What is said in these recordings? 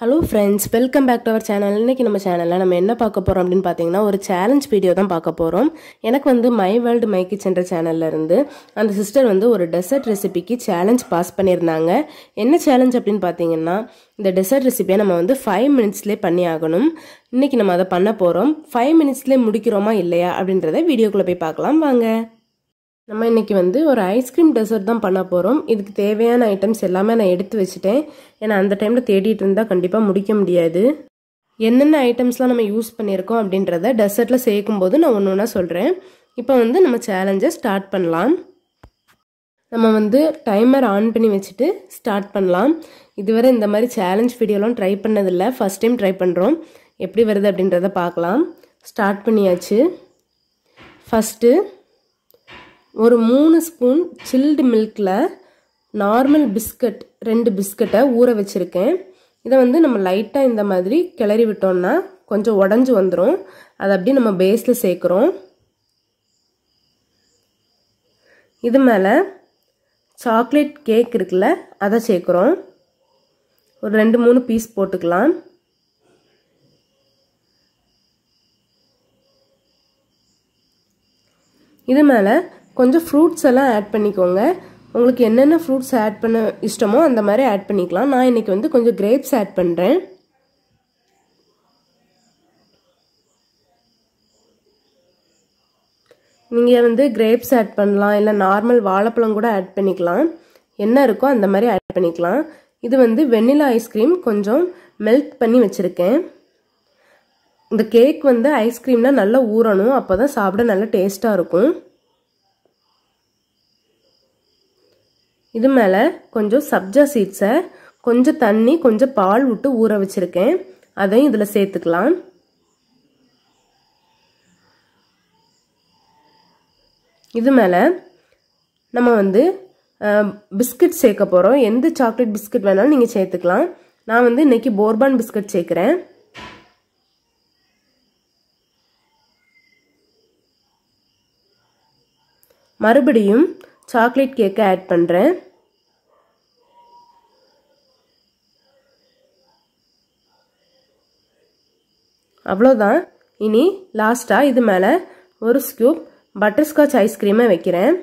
hello friends welcome back to our channel இன்றைக்கி நம்ம சேனலில் நம்ம என்ன பார்க்க போகிறோம் அப்படின்னு பார்த்தீங்கன்னா ஒரு சேலஞ்ச் வீடியோ தான் பார்க்க போகிறோம் எனக்கு வந்து மை வேர்ல்டு மை கிச்சன்ற சேனல்லேருந்து அந்த சிஸ்டர் வந்து ஒரு டெசர்ட் ரெசிபிக்கு சேலஞ்ச் பாஸ் பண்ணியிருந்தாங்க என்ன சேலஞ்ச் அப்படின்னு பார்த்தீங்கன்னா இந்த டெசர்ட் ரெசிபியை நம்ம வந்து ஃபைவ் மினிட்ஸ்லேயே பண்ணி ஆகணும் இன்றைக்கி நம்ம அதை பண்ண போகிறோம் ஃபைவ் மினிட்ஸ்லேயே முடிக்கிறோமா இல்லையா அப்படின்றத வீடியோக்குள்ளே போய் பார்க்கலாம் வாங்க நம்ம இன்றைக்கி வந்து ஒரு ஐஸ்கிரீம் டெசர்ட் தான் பண்ண போகிறோம் இதுக்கு தேவையான ஐட்டம்ஸ் எல்லாமே நான் எடுத்து வச்சுட்டேன் ஏன்னா அந்த டைமில் தேடிட்டு இருந்தால் கண்டிப்பாக முடிக்க முடியாது என்னென்ன ஐட்டம்ஸ்லாம் நம்ம யூஸ் பண்ணியிருக்கோம் அப்படின்றத டெசர்ட்டில் சேர்க்கும் போது நான் ஒன்று ஒன்றா சொல்கிறேன் இப்போ வந்து நம்ம சேலஞ்சை ஸ்டார்ட் பண்ணலாம் நம்ம வந்து டைமர் ஆன் பண்ணி வச்சுட்டு ஸ்டார்ட் பண்ணலாம் இதுவரை இந்த மாதிரி சேலஞ்ச் வீடியோலாம் ட்ரை பண்ணதில்லை ஃபஸ்ட் டைம் ட்ரை பண்ணுறோம் எப்படி வருது அப்படின்றத பார்க்கலாம் ஸ்டார்ட் பண்ணியாச்சு ஃபஸ்ட்டு ஒரு மூணு ஸ்பூன் சில்டு மில்கில் நார்மல் பிஸ்கட் ரெண்டு பிஸ்கட்டை ஊற வச்சுருக்கேன் இதை வந்து நம்ம லைட்டாக இந்த மாதிரி கிளறி விட்டோம்னா கொஞ்சம் உடஞ்சி வந்துடும் அதை அப்படியே நம்ம பேஸில் சேர்க்குறோம் இது மேலே சாக்லேட் கேக் இருக்குல்ல அதை சேர்க்குறோம் ஒரு ரெண்டு மூணு பீஸ் போட்டுக்கலாம் இது மேலே கொஞ்சம் ஃப்ரூட்ஸ் எல்லாம் ஆட் பண்ணிக்கோங்க உங்களுக்கு என்னென்ன ஃப்ரூட்ஸ் ஆட் பண்ண இஷ்டமோ அந்த மாதிரி ஆட் பண்ணிக்கலாம் நான் இன்றைக்கி வந்து கொஞ்சம் கிரேப்ஸ் ஆட் பண்ணுறேன் நீங்கள் வந்து கிரேப்ஸ் ஆட் பண்ணலாம் இல்லை நார்மல் வாழைப்பழம் கூட ஆட் பண்ணிக்கலாம் என்ன இருக்கோ அந்த மாதிரி ஆட் பண்ணிக்கலாம் இது வந்து வெண்ணிலா ஐஸ்கிரீம் கொஞ்சம் மெல்ட் பண்ணி வச்சுருக்கேன் இந்த கேக் வந்து ஐஸ்கிரீம்லாம் நல்லா ஊறணும் அப்போ தான் சாப்பிட நல்லா டேஸ்ட்டாக இருக்கும் இது மேலே கொஞ்சம் சப்ஜா சீட்ஸை கொஞ்சம் தண்ணி கொஞ்சம் பால் விட்டு ஊற வச்சுருக்கேன் அதையும் இதில் சேர்த்துக்கலாம் இது மேலே நம்ம வந்து பிஸ்கட் சேர்க்க போகிறோம் எந்த சாக்லேட் பிஸ்கட் வேணாலும் நீங்கள் சேர்த்துக்கலாம் நான் வந்து இன்றைக்கி போர்பான் பிஸ்கட் சேர்க்குறேன் மறுபடியும் சாக்லேட் கேக்கை ஆட் பண்ணுறேன் அவ்வளோதான் இனி லாஸ்ட்டாக இது மேலே ஒரு ஸ்கூப் பட்டர்ஸ்காட்ச் ஐஸ்கிரீமை வைக்கிறேன்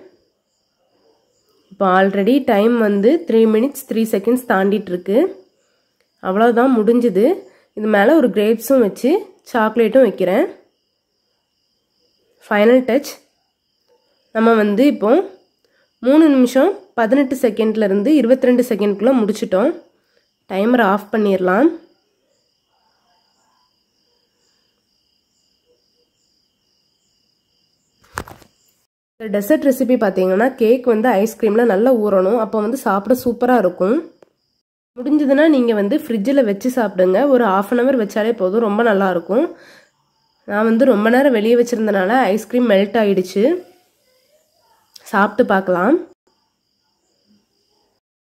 இப்போ ஆல்ரெடி டைம் வந்து த்ரீ மினிட்ஸ் த்ரீ செகண்ட்ஸ் தாண்டிட்டுருக்கு அவ்வளோதான் முடிஞ்சுது இது மேலே ஒரு கிரேப்ஸும் வச்சு சாக்லேட்டும் வைக்கிறேன் ஃபைனல் டச் நம்ம வந்து இப்போ மூணு நிமிஷம் பதினெட்டு செகண்ட்லேருந்து இருபத்தி ரெண்டு செகண்ட்குள்ளே முடிச்சிட்டோம் டைமர் ஆஃப் பண்ணிடலாம் இந்த டெசர்ட் ரெசிபி பார்த்தீங்கன்னா கேக் வந்து ஐஸ்கிரீமில் நல்லா ஊறணும் அப்போ வந்து சாப்பிட சூப்பராக இருக்கும் முடிஞ்சதுன்னா நீங்கள் வந்து ஃப்ரிட்ஜில் வச்சு சாப்பிடுங்க ஒரு ஆஃப் அன் ஹவர் வச்சாலே போதும் ரொம்ப நல்லாயிருக்கும் நான் வந்து ரொம்ப நேரம் வெளியே வச்சுருந்தனால ஐஸ்கிரீம் மெல்ட் ஆகிடுச்சு சாப்பிட்டு பார்க்கலாம்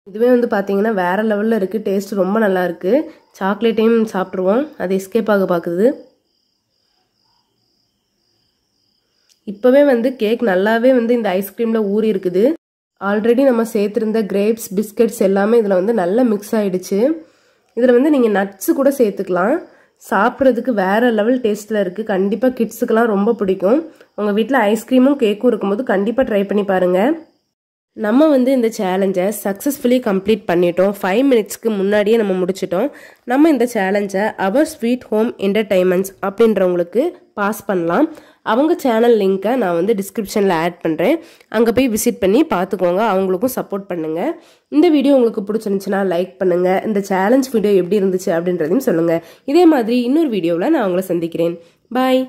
இதுவே வந்து பார்த்தீங்கன்னா வேறு லெவலில் இருக்குது டேஸ்ட் ரொம்ப நல்லாயிருக்கு சாக்லேட்டையும் சாப்பிட்ருவோம் அது எஸ்கேப் ஆக பார்க்குது இப்போவே வந்து கேக் நல்லாவே வந்து இந்த ஐஸ்கிரீமில் ஊறி இருக்குது ஆல்ரெடி நம்ம சேர்த்துருந்த கிரேப்ஸ் பிஸ்கட்ஸ் எல்லாமே இதில் வந்து நல்லா மிக்ஸ் ஆகிடுச்சு இதில் வந்து நீங்கள் நட்ஸு கூட சேர்த்துக்கலாம் சாப்பிட்றதுக்கு வேறு லெவல் டேஸ்ட்டில் இருக்குது கண்டிப்பாக கிட்ஸுக்கெலாம் ரொம்ப பிடிக்கும் உங்கள் வீட்டில் ஐஸ்கிரீமும் கேக்கும் இருக்கும்போது கண்டிப்பாக ட்ரை பண்ணி பாருங்கள் நம்ம வந்து இந்த சேலஞ்சை சக்ஸஸ்ஃபுல்லி கம்ப்ளீட் பண்ணிட்டோம் ஃபைவ் மினிட்ஸ்க்கு முன்னாடியே நம்ம முடிச்சிட்டோம் நம்ம இந்த சேலஞ்சை அவர் ஸ்வீட் ஹோம் என்டர்டைன்மெண்ட்ஸ் அப்படின்றவங்களுக்கு பாஸ் பண்ணலாம் அவங்க சேனல் லிங்க்கை நான் வந்து டிஸ்கிரிப்ஷனில் ஆட் பண்ணுறேன் அங்கே போய் விசிட் பண்ணி பார்த்துக்கோங்க அவங்களுக்கும் சப்போர்ட் பண்ணுங்கள் இந்த வீடியோ உங்களுக்கு பிடிச்சிருந்துச்சுன்னா லைக் பண்ணுங்கள் இந்த சேலஞ்ச் வீடியோ எப்படி இருந்துச்சு அப்படின்றதையும் சொல்லுங்கள் இதே மாதிரி இன்னொரு வீடியோவில் நான் அவங்கள சந்திக்கிறேன் பாய்